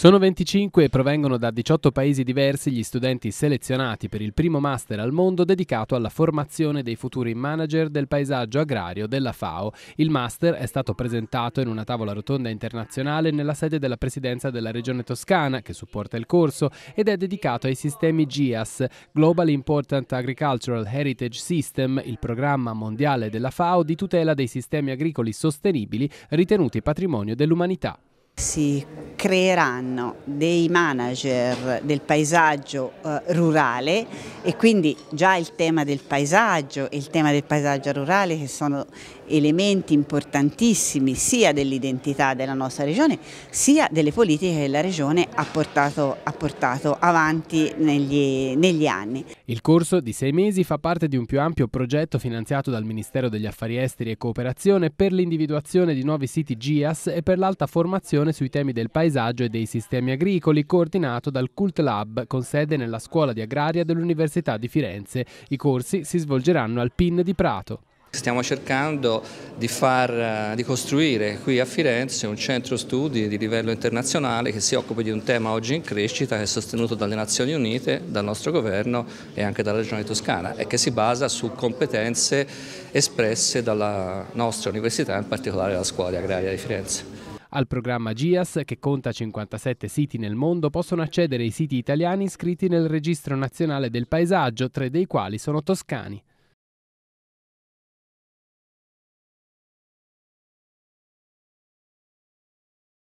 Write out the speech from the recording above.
Sono 25 e provengono da 18 paesi diversi gli studenti selezionati per il primo master al mondo dedicato alla formazione dei futuri manager del paesaggio agrario della FAO. Il master è stato presentato in una tavola rotonda internazionale nella sede della presidenza della regione toscana che supporta il corso ed è dedicato ai sistemi GIAS, Global Important Agricultural Heritage System, il programma mondiale della FAO di tutela dei sistemi agricoli sostenibili ritenuti patrimonio dell'umanità. Si creeranno dei manager del paesaggio eh, rurale e quindi già il tema del paesaggio e il tema del paesaggio rurale che sono elementi importantissimi sia dell'identità della nostra regione sia delle politiche che la regione ha portato, ha portato avanti negli, negli anni. Il corso di sei mesi fa parte di un più ampio progetto finanziato dal Ministero degli Affari Esteri e Cooperazione per l'individuazione di nuovi siti GIAS e per l'alta formazione formazione sui temi del paesaggio e dei sistemi agricoli coordinato dal Cult Lab con sede nella Scuola di Agraria dell'Università di Firenze. I corsi si svolgeranno al PIN di Prato. Stiamo cercando di, far, eh, di, costruire qui a Firenze un centro studi di livello internazionale che si occupi di un tema oggi in crescita che è sostenuto dalle Nazioni Unite, dal nostro governo e anche dalla Regione Toscana e che si basa su competenze espresse dalla nostra università, in particolare la Scuola di Agraria di Firenze. Al programma GIAS, che conta 57 siti nel mondo, possono accedere i siti italiani iscritti nel Registro Nazionale del Paesaggio, tre dei quali sono toscani.